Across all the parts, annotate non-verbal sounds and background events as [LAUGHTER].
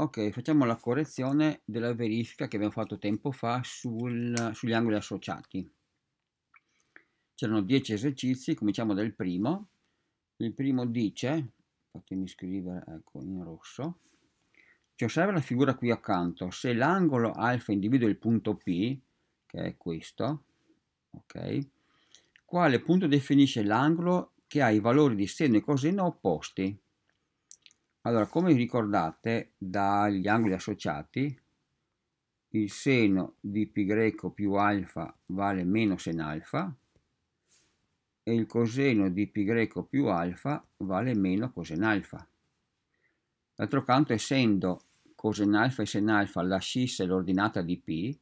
Ok, facciamo la correzione della verifica che abbiamo fatto tempo fa sul, sugli angoli associati. C'erano 10 esercizi, cominciamo dal primo. Il primo dice, fatemi scrivere ecco, in rosso, ci osserva la figura qui accanto. Se l'angolo alfa individua il punto P, che è questo, ok, quale punto definisce l'angolo che ha i valori di seno e coseno opposti? Allora, come vi ricordate dagli angoli associati, il seno di π più alfa vale meno sen alfa e il coseno di π più alfa vale meno cosen alfa. D'altro canto, essendo cosen alfa e sen alfa la scissa e l'ordinata di P,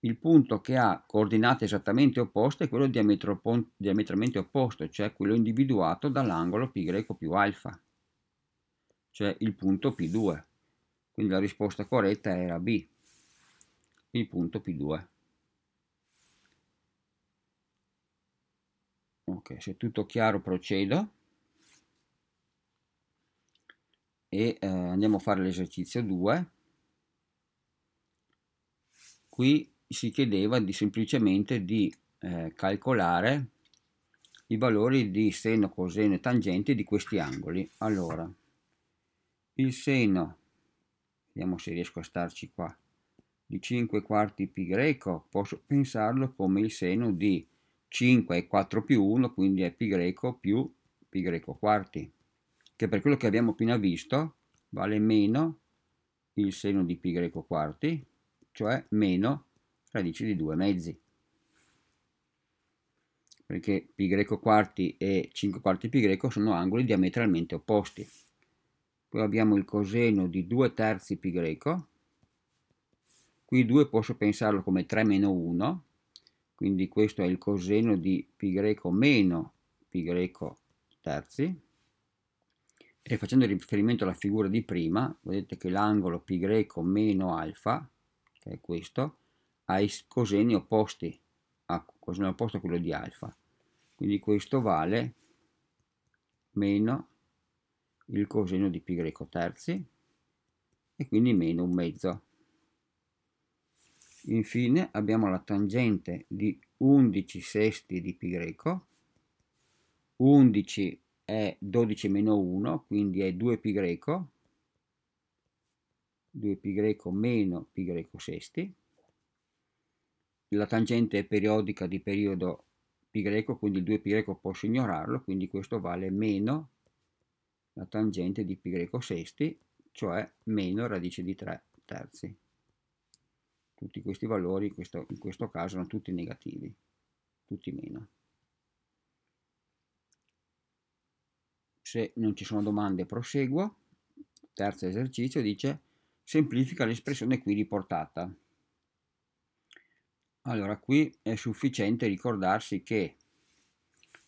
il punto che ha coordinate esattamente opposte è quello diametralmente opposto, cioè quello individuato dall'angolo π più alfa cioè il punto P2. Quindi la risposta corretta era B, il punto P2. Ok, se tutto chiaro procedo e eh, andiamo a fare l'esercizio 2. Qui si chiedeva di, semplicemente di eh, calcolare i valori di seno, coseno e tangente di questi angoli. Allora, il seno, vediamo se riesco a starci qua, di 5 quarti pi greco, posso pensarlo come il seno di 5 e 4 più 1, quindi è pi greco più pi greco quarti, che per quello che abbiamo appena visto vale meno il seno di pi greco quarti, cioè meno radice di 2 mezzi. Perché pi greco quarti e 5 quarti pi greco sono angoli diametralmente opposti. Qua abbiamo il coseno di 2 terzi pi greco. Qui 2 posso pensarlo come 3 meno 1, quindi questo è il coseno di pi greco meno pi greco terzi. E facendo riferimento alla figura di prima, vedete che l'angolo pi greco meno alfa, che è questo, ha i coseni opposti, a, coseno opposto a quello di alfa. Quindi questo vale meno il coseno di π terzi e quindi meno un mezzo. Infine abbiamo la tangente di 11 sesti di π, 11 è 12 meno 1, quindi è 2π, 2π meno π sesti. La tangente è periodica di periodo π, quindi il 2π posso ignorarlo, quindi questo vale meno la tangente di π sesti, cioè meno radice di 3 terzi. Tutti questi valori questo, in questo caso sono tutti negativi, tutti meno. Se non ci sono domande proseguo. Terzo esercizio dice semplifica l'espressione qui riportata. Allora qui è sufficiente ricordarsi che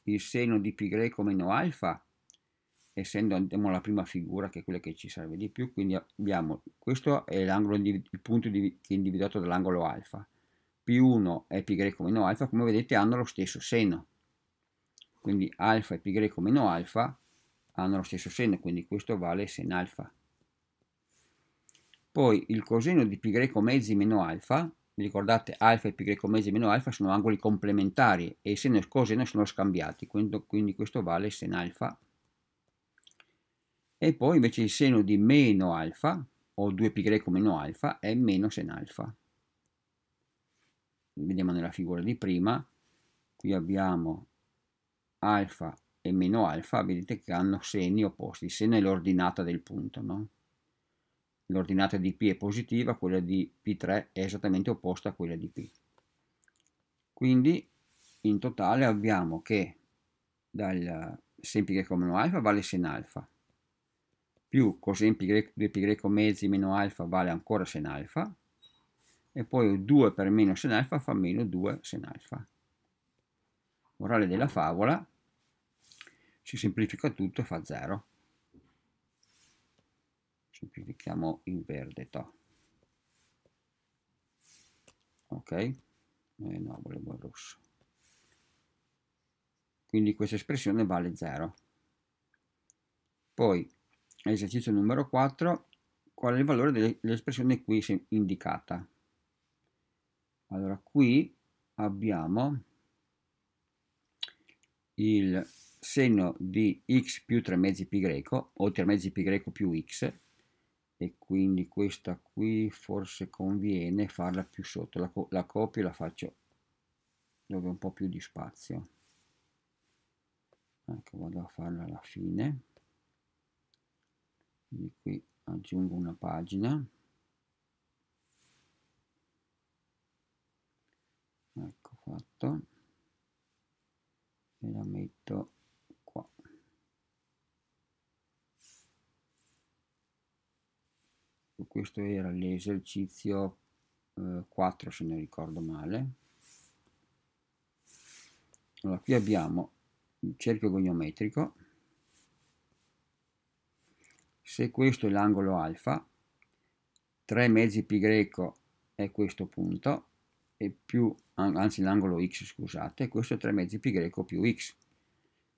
il seno di π meno alfa essendo andiamo alla prima figura che è quella che ci serve di più, quindi abbiamo questo è il punto di, che è individuato dall'angolo alfa, P1 e π meno alfa, come vedete hanno lo stesso seno, quindi alfa e π meno alfa hanno lo stesso seno, quindi questo vale sen alfa. Poi il coseno di π mezzi meno alfa, vi ricordate alfa e π mezzi meno alfa sono angoli complementari e seno e coseno sono scambiati, quindi, quindi questo vale sen alfa e poi invece il seno di meno alfa o 2π meno alfa è meno sen alfa. Vediamo nella figura di prima, qui abbiamo alfa e meno alfa, vedete che hanno seni opposti, il seno è l'ordinata del punto, no? l'ordinata di P è positiva, quella di P3 è esattamente opposta a quella di P. Quindi in totale abbiamo che dal π come meno alfa vale sen alfa, più coseno di π greco mezzi meno alfa vale ancora sen alfa, e poi 2 per meno sen alfa fa meno 2 sen alfa. Morale della favola, si semplifica tutto e fa 0. Semplifichiamo in verde, to. Ok? Eh, no, volevo il rosso. Quindi questa espressione vale 0. Poi esercizio numero 4, qual è il valore dell'espressione qui indicata. Allora, qui abbiamo il seno di x più 3 mezzi pi greco, o 3 mezzi pi greco più x, e quindi questa qui forse conviene farla più sotto, la, co la copio e la faccio dove ho un po' più di spazio. Ecco, vado a farla alla fine quindi qui aggiungo una pagina ecco fatto e la metto qua questo era l'esercizio eh, 4 se non ricordo male allora qui abbiamo il cerchio goniometrico se questo è l'angolo alfa 3 mezzi pi greco è questo punto e più anzi l'angolo x scusate questo è 3 mezzi pi greco più x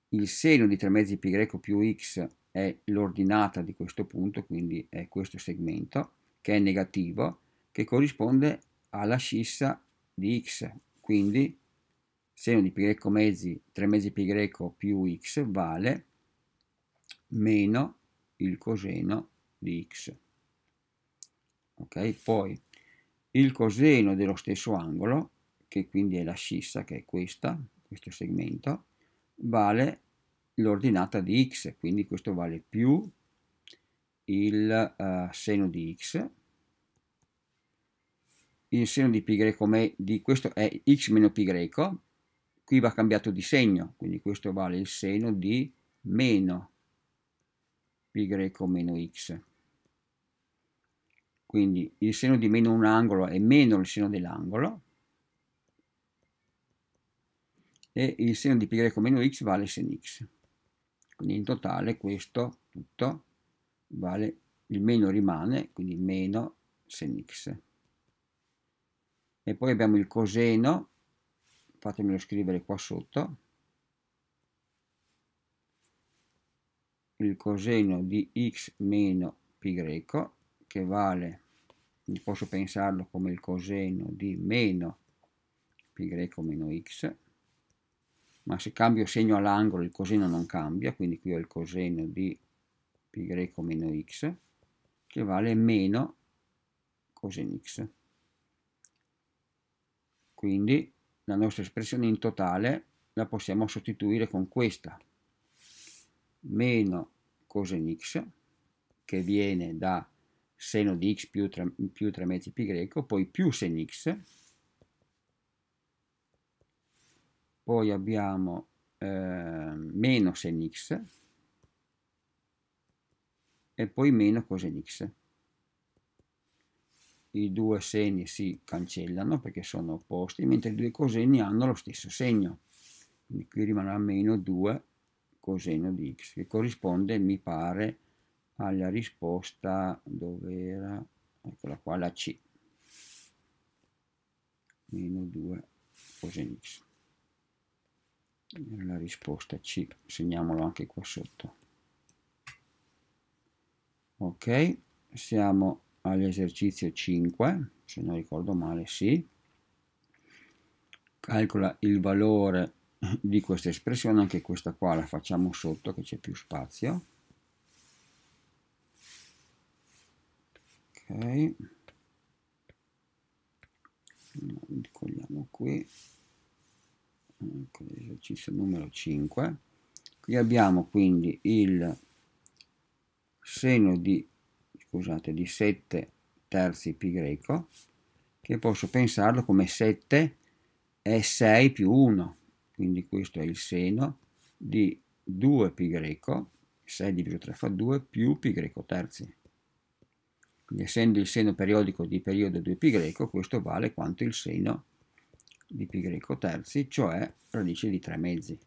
il seno di 3 mezzi pi greco più x è l'ordinata di questo punto quindi è questo segmento che è negativo che corrisponde alla scissa di x quindi seno di pi greco mezzi 3 mezzi pi greco più x vale meno il coseno di x. Okay? Poi il coseno dello stesso angolo, che quindi è la scissa, che è questa, questo segmento, vale l'ordinata di x, quindi questo vale più il uh, seno di x, il seno di pi greco me, di questo è x meno pi greco, qui va cambiato di segno, quindi questo vale il seno di meno π meno x. Quindi il seno di meno un angolo è meno il seno dell'angolo e il seno di π meno x vale sen x. Quindi in totale questo tutto vale il meno rimane, quindi meno sen x. E poi abbiamo il coseno, fatemelo scrivere qua sotto, il coseno di x meno pi che vale, posso pensarlo come il coseno di meno pi meno x, ma se cambio segno all'angolo il coseno non cambia, quindi qui ho il coseno di pi meno x che vale meno coseno x. Quindi la nostra espressione in totale la possiamo sostituire con questa, meno coseno x che viene da seno di x più 3, più 3 mezzi pi poi più sen x, poi abbiamo eh, meno sen x e poi meno cosen x. I due seni si cancellano perché sono opposti, mentre i due coseni hanno lo stesso segno, quindi qui rimarrà meno 2 coseno di x, che corrisponde, mi pare, alla risposta dove era, eccola qua, la C, meno 2 coseno x. la risposta C, segniamolo anche qua sotto. Ok, siamo all'esercizio 5, se non ricordo male, sì. Calcola il valore [CLEARS THROAT] di questa espressione, anche questa qua la facciamo sotto che c'è più spazio. Ok. Cogliamo qui. Ecco l'esercizio numero 5. Qui abbiamo quindi il seno di, scusate, di 7 terzi pi greco, che posso pensarlo come 7 è 6 più 1 quindi questo è il seno di 2π, 6 diviso 3 fa 2, più π terzi. Quindi essendo il seno periodico di periodo 2π, questo vale quanto il seno di π terzi, cioè radice di 3 mezzi.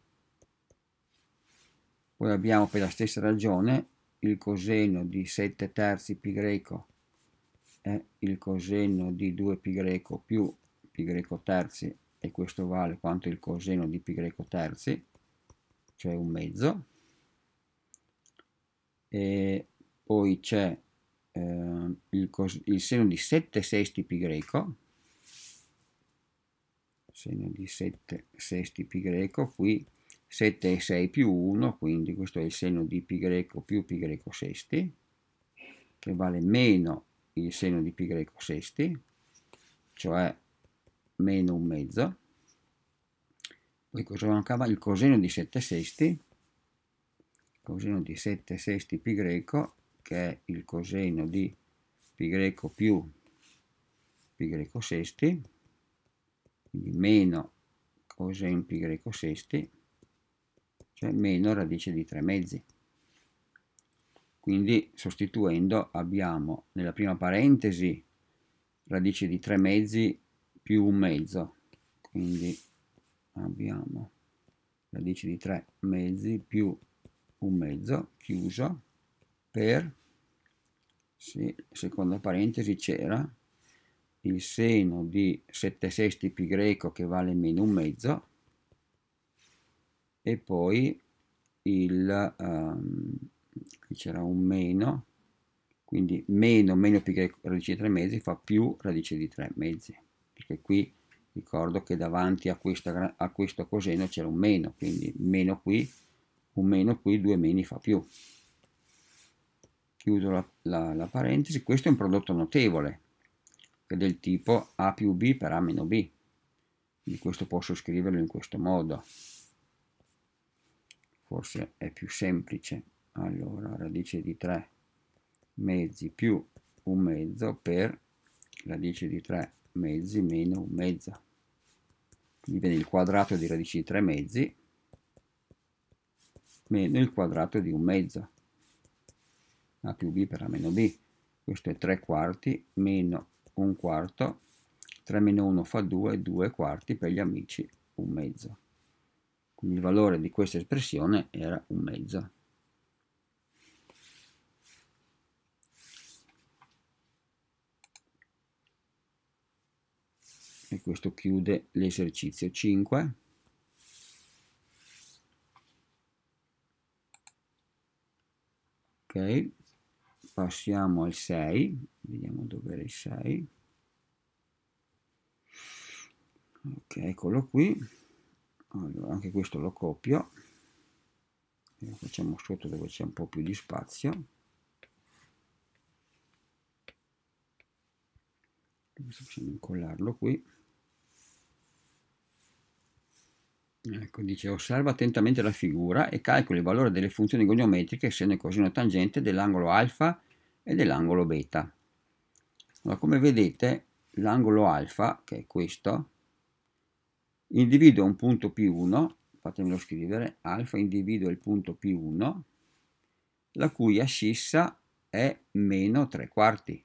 Poi abbiamo per la stessa ragione il coseno di 7 terzi π è il coseno di 2π più π terzi e questo vale quanto il coseno di π terzi, cioè un mezzo, e poi c'è eh, il, il, seno di 7 sesti π seno di 7 sesti π qui 7 e 6 più 1 quindi questo è il seno di π più π sesti che vale meno il seno di π sesti cioè meno un mezzo, poi cosa mancava? Il coseno di 7 sesti, coseno di 7 sesti pi greco, che è il coseno di pi greco più pi greco sesti, quindi meno coseno pi greco sesti, cioè meno radice di 3 mezzi. Quindi sostituendo abbiamo nella prima parentesi radice di 3 mezzi più un mezzo quindi abbiamo radice di 3 mezzi più un mezzo chiuso per sì, seconda parentesi c'era il seno di 7 sesti pi greco che vale meno un mezzo e poi il um, c'era un meno quindi meno meno pi greco radice di 3 mezzi fa più radice di 3 mezzi perché qui ricordo che davanti a, questa, a questo coseno c'era un meno, quindi meno qui, un meno qui, due meni fa più. Chiudo la, la, la parentesi, questo è un prodotto notevole, che è del tipo A più B per A meno B, quindi questo posso scriverlo in questo modo, forse è più semplice, allora radice di 3 mezzi più un mezzo per radice di 3 mezzi meno mezza mi viene il quadrato di radici di 3 mezzi meno il quadrato di un mezzo a più b per a meno b questo è 3 quarti meno un quarto 3 meno 1 fa 2 2 quarti per gli amici un mezzo quindi il valore di questa espressione era un mezzo e questo chiude l'esercizio 5. Ok, passiamo al 6, vediamo dove era il 6. Ok, eccolo qui. Allora, anche questo lo copio. lo facciamo sotto dove c'è un po' più di spazio. possiamo incollarlo qui Ecco, dice, osserva attentamente la figura e calcola il valore delle funzioni goniometriche essendo una tangente dell'angolo alfa e dell'angolo beta. Allora, come vedete, l'angolo alfa, che è questo, individua un punto P1, fatemelo scrivere, alfa individua il punto P1, la cui ascissa è meno 3 quarti,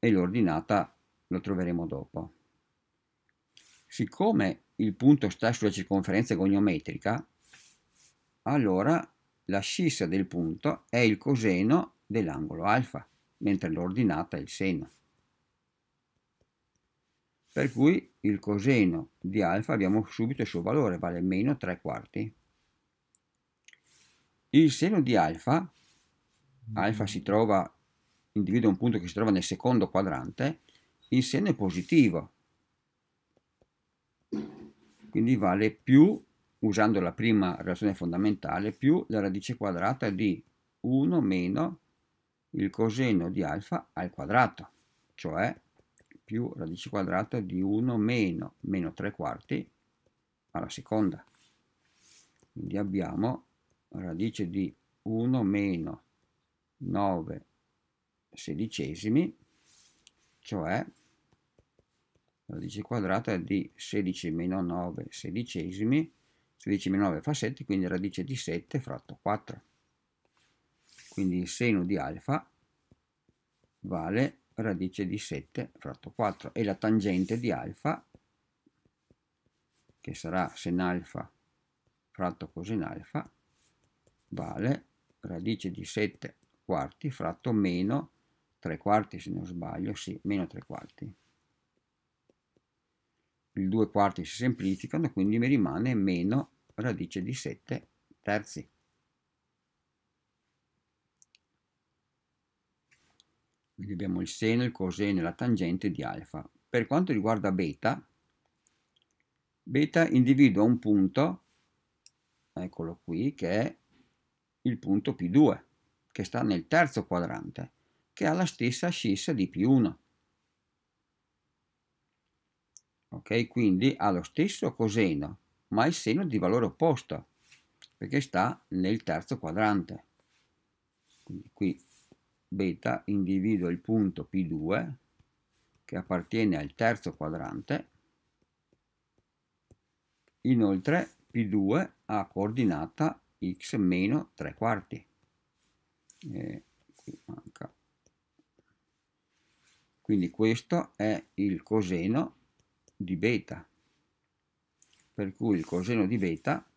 e l'ordinata lo troveremo dopo. Siccome il punto sta sulla circonferenza goniometrica, allora la scissa del punto è il coseno dell'angolo alfa, mentre l'ordinata è il seno. Per cui il coseno di alfa abbiamo subito il suo valore, vale meno 3 quarti. Il seno di alfa, alfa si trova, individua un punto che si trova nel secondo quadrante, il seno è positivo, quindi vale più, usando la prima relazione fondamentale, più la radice quadrata di 1 meno il coseno di alfa al quadrato, cioè più radice quadrata di 1 meno meno 3 quarti alla seconda. Quindi abbiamo radice di 1 meno 9 sedicesimi, cioè radice quadrata di 16 meno 9 sedicesimi, 16 meno 9 fa 7, quindi radice di 7 fratto 4. Quindi il seno di alfa vale radice di 7 fratto 4 e la tangente di alfa, che sarà sen alfa fratto cosen alfa, vale radice di 7 quarti fratto meno 3 quarti se non sbaglio, sì, meno 3 quarti i due quarti si semplificano, quindi mi rimane meno radice di 7 terzi. Quindi abbiamo il seno, il coseno e la tangente di alfa. Per quanto riguarda beta, beta individua un punto, eccolo qui, che è il punto P2, che sta nel terzo quadrante, che ha la stessa scissa di P1. ok? Quindi ha lo stesso coseno, ma il seno di valore opposto, perché sta nel terzo quadrante. Quindi qui beta individua il punto P2 che appartiene al terzo quadrante, inoltre P2 ha coordinata x meno 3 quarti. E qui manca quindi questo è il coseno di beta, per cui il coseno di beta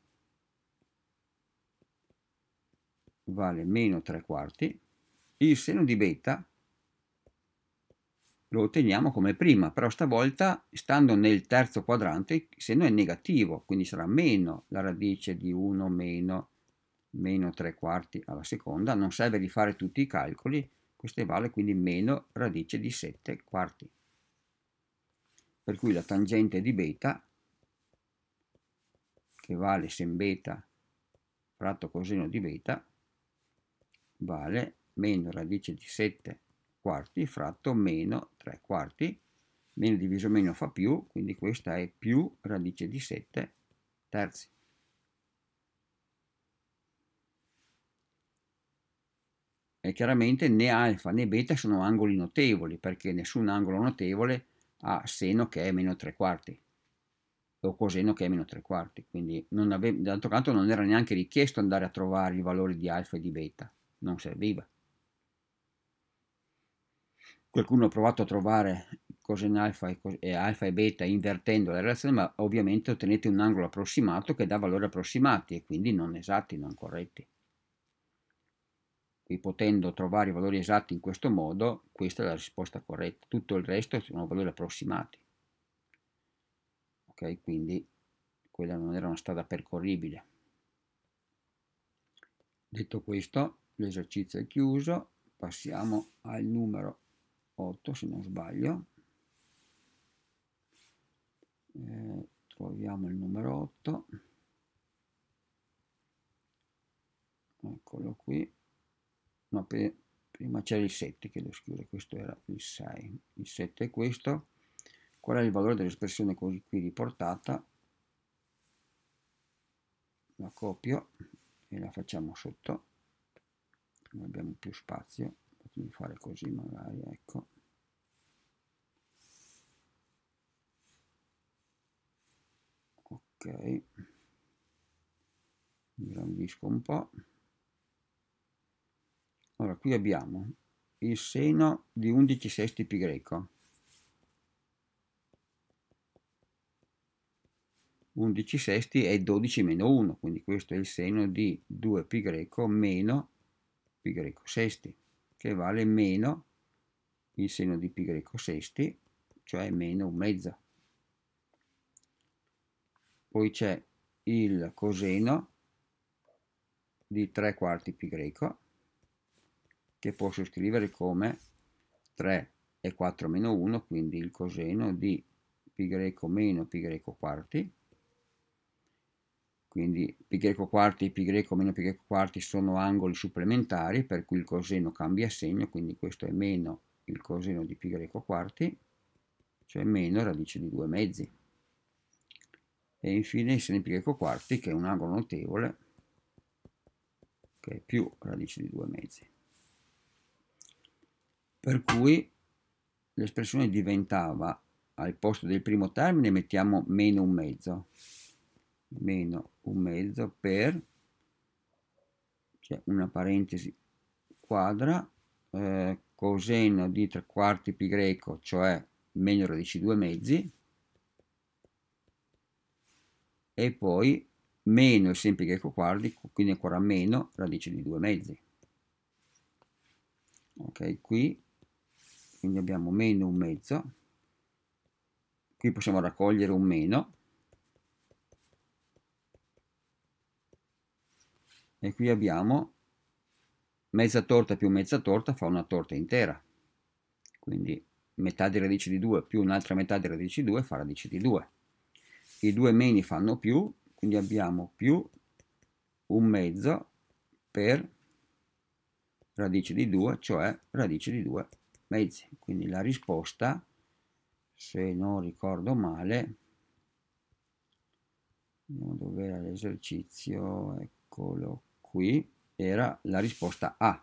vale meno 3 quarti, il seno di beta lo otteniamo come prima, però stavolta, stando nel terzo quadrante, il seno è negativo, quindi sarà meno la radice di 1 meno, meno 3 quarti alla seconda, non serve di fare tutti i calcoli, questo vale quindi meno radice di 7 quarti per cui la tangente di beta, che vale sen beta fratto coseno di beta, vale meno radice di 7 quarti fratto meno 3 quarti, meno diviso meno fa più, quindi questa è più radice di 7 terzi. E chiaramente né alfa né beta sono angoli notevoli, perché nessun angolo notevole è a seno che è meno 3 quarti o coseno che è meno 3 quarti quindi avevo, d'altro canto non era neanche richiesto andare a trovare i valori di alfa e di beta non serviva qualcuno ha provato a trovare coseno alfa e, cos e, alfa e beta invertendo la relazione ma ovviamente ottenete un angolo approssimato che dà valori approssimati e quindi non esatti, non corretti potendo trovare i valori esatti in questo modo, questa è la risposta corretta. Tutto il resto sono valori approssimati. Ok, quindi quella non era una strada percorribile. Detto questo, l'esercizio è chiuso, passiamo al numero 8 se non sbaglio. Eh, troviamo il numero 8. Eccolo qui no, per, prima c'era il 7 che lo scrive, questo era il 6, il 7 è questo, qual è il valore dell'espressione qui riportata, la copio e la facciamo sotto, non abbiamo più spazio, fatemi fare così magari, ecco, ok, ingrandisco un po', allora, qui abbiamo il seno di 11 sesti pi greco. 11 sesti è 12 meno 1, quindi questo è il seno di 2 pi greco meno pi greco sesti, che vale meno il seno di pi greco sesti, cioè meno un mezzo. Poi c'è il coseno di 3 quarti pi greco, che posso scrivere come 3 e 4 meno 1, quindi il coseno di π meno π quarti, quindi π quarti e π meno π quarti sono angoli supplementari, per cui il coseno cambia segno, quindi questo è meno il coseno di π quarti, cioè meno radice di 2 mezzi. E infine il seno di π quarti, che è un angolo notevole, che è più radice di 2 mezzi per cui l'espressione diventava al posto del primo termine mettiamo meno un mezzo meno un mezzo per cioè una parentesi quadra eh, coseno di tre quarti pi greco cioè meno radici due mezzi e poi meno sempre greco quarti quindi ancora meno radice di due mezzi ok qui quindi abbiamo meno un mezzo qui possiamo raccogliere un meno e qui abbiamo mezza torta più mezza torta fa una torta intera quindi metà di radice di 2 più un'altra metà di radice di 2 fa radice di 2 i due meni fanno più quindi abbiamo più un mezzo per radice di 2 cioè radice di 2 mezzi. Quindi la risposta, se non ricordo male, andiamo dove era l'esercizio, eccolo qui, era la risposta A,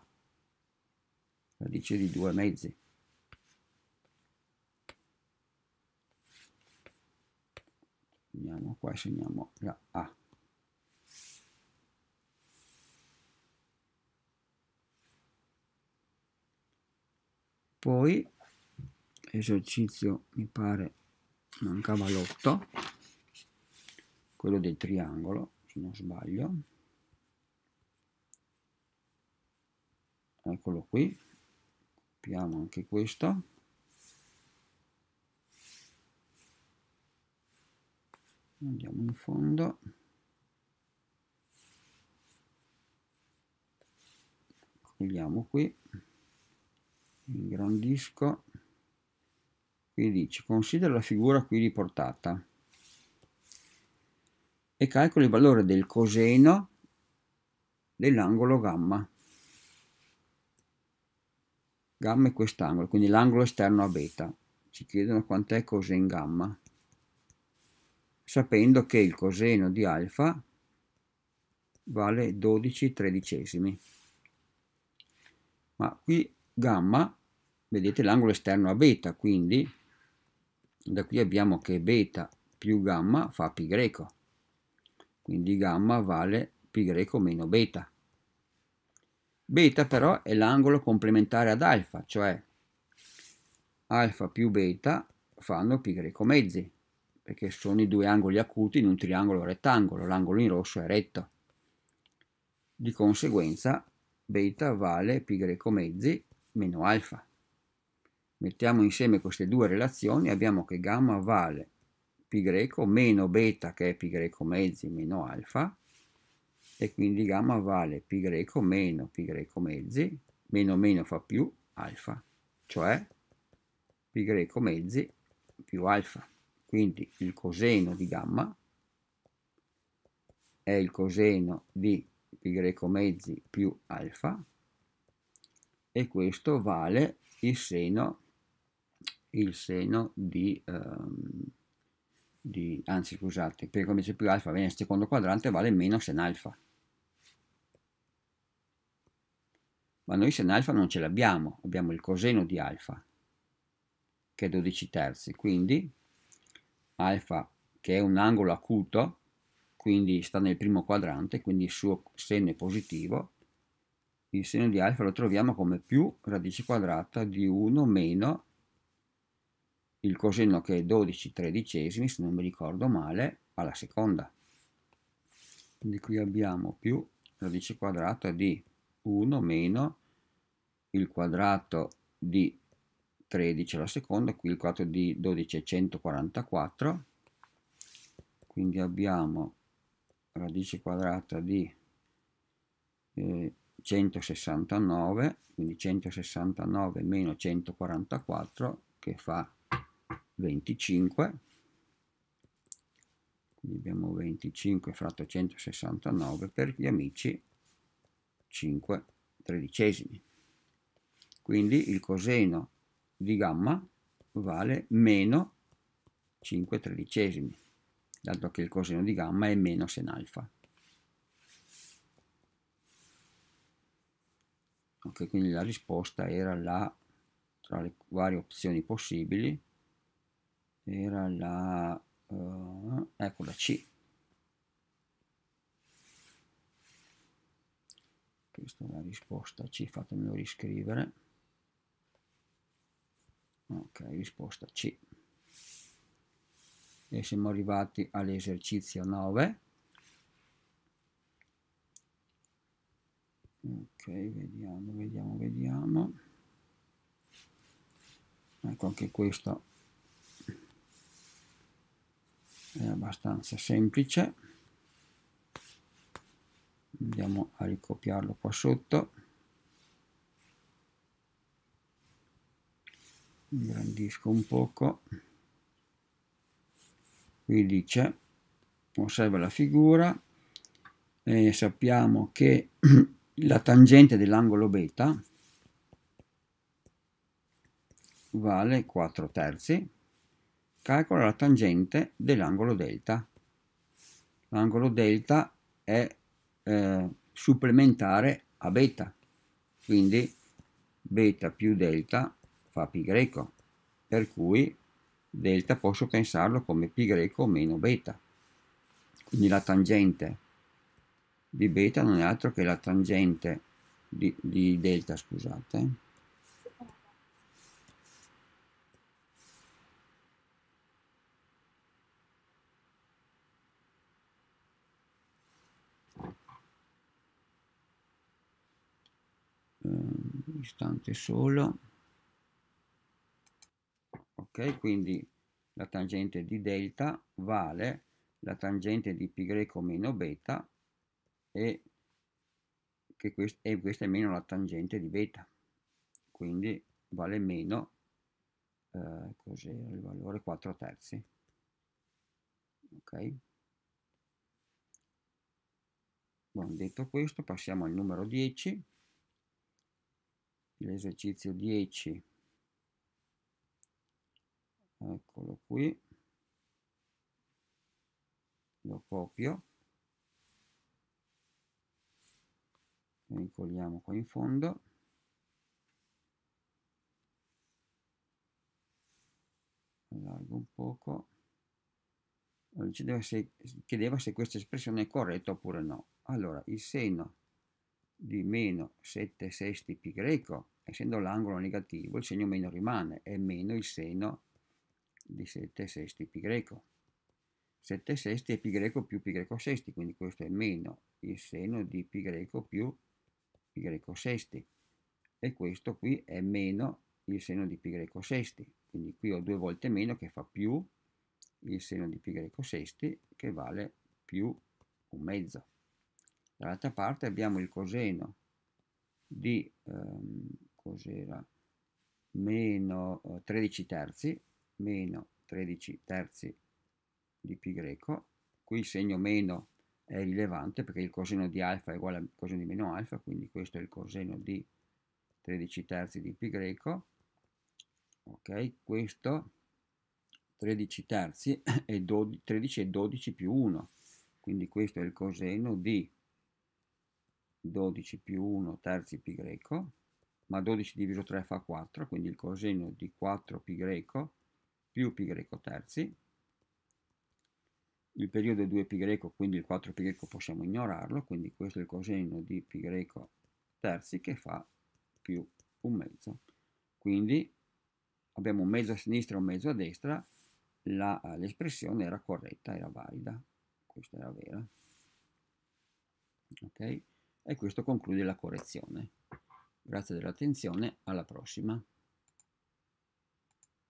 radice di due mezzi. Andiamo qua e segniamo la A. poi esercizio mi pare mancava l'8 quello del triangolo se non sbaglio eccolo qui copiamo anche questo andiamo in fondo togliamo qui ingrandisco quindi dice considera la figura qui riportata e calcolo il valore del coseno dell'angolo gamma gamma è quest'angolo quindi l'angolo esterno a beta ci chiedono quant'è cosen gamma sapendo che il coseno di alfa vale 12 tredicesimi ma qui gamma vedete l'angolo esterno a beta, quindi da qui abbiamo che beta più gamma fa pi greco, quindi gamma vale pi greco meno beta. Beta però è l'angolo complementare ad alfa, cioè alfa più beta fanno pi greco mezzi, perché sono i due angoli acuti in un triangolo rettangolo, l'angolo in rosso è retto. Di conseguenza beta vale pi greco mezzi meno alfa. Mettiamo insieme queste due relazioni, abbiamo che gamma vale pi greco meno beta che è pi greco mezzi meno alfa e quindi gamma vale pi greco meno pi greco mezzi meno meno fa più alfa, cioè pi greco mezzi più alfa. Quindi il coseno di gamma è il coseno di pi greco mezzi più alfa e questo vale il seno di il seno di, um, di anzi scusate, per come c'è più alfa viene il secondo quadrante vale meno sen alfa. Ma noi sen alfa non ce l'abbiamo, abbiamo il coseno di alfa, che è 12 terzi, quindi alfa che è un angolo acuto, quindi sta nel primo quadrante, quindi il suo seno è positivo, il seno di alfa lo troviamo come più radice quadrata di 1 meno il coseno che è 12 tredicesimi, se non mi ricordo male, alla seconda. Quindi qui abbiamo più radice quadrata di 1 meno il quadrato di 13 alla seconda, qui il quadrato di 12 è 144, quindi abbiamo radice quadrata di eh, 169, quindi 169 meno 144 che fa 25 quindi abbiamo 25 fratto 169 per gli amici 5 tredicesimi quindi il coseno di gamma vale meno 5 tredicesimi dato che il coseno di gamma è meno sen alfa ok quindi la risposta era la tra le varie opzioni possibili era la... Uh, eh, eccola C. Questa è la risposta C, fatemelo riscrivere. Ok, risposta C. E siamo arrivati all'esercizio 9. ok vediamo vediamo vediamo ecco anche questo è abbastanza semplice andiamo a ricopiarlo qua sotto ingrandisco un poco qui dice osserva la figura e sappiamo che [CLEARS THROAT] la tangente dell'angolo beta vale 4 terzi calcola la tangente dell'angolo delta. L'angolo delta è eh, supplementare a beta, quindi beta più delta fa pi greco, per cui delta posso pensarlo come pi greco meno beta. Quindi la tangente di beta non è altro che la tangente di, di delta, scusate, istante solo ok quindi la tangente di delta vale la tangente di π meno beta e, che quest e questa è meno la tangente di beta quindi vale meno eh, cos'era il valore 4 terzi ok Bon, detto questo passiamo al numero 10 l'esercizio 10 eccolo qui lo copio lo incolliamo qua in fondo allargo un poco ci chiedeva se questa espressione è corretta oppure no allora il seno di meno 7 sesti pi greco, essendo l'angolo negativo, il segno meno rimane, è meno il seno di 7 sesti pi greco. 7 sesti è pi greco più pi greco sesti, quindi questo è meno il seno di pi greco più pi greco sesti. E questo qui è meno il seno di pi greco sesti, quindi qui ho due volte meno che fa più il seno di pi greco sesti che vale più un mezzo dall'altra parte abbiamo il coseno di ehm, cos'era meno 13 eh, terzi meno 13 terzi di pi greco qui il segno meno è rilevante perché il coseno di alfa è uguale al coseno di meno alfa quindi questo è il coseno di 13 terzi di pi greco ok questo 13 terzi è 12, 13 e 12 più 1 quindi questo è il coseno di 12 più 1 terzi pi greco, ma 12 diviso 3 fa 4, quindi il coseno di 4 pi greco più pi greco terzi. Il periodo è 2 pi greco, quindi il 4 pi greco possiamo ignorarlo, quindi questo è il coseno di pi greco terzi che fa più un mezzo. Quindi abbiamo un mezzo a sinistra e un mezzo a destra, l'espressione era corretta, era valida, questa era vera. Ok? E questo conclude la correzione. Grazie dell'attenzione, alla prossima.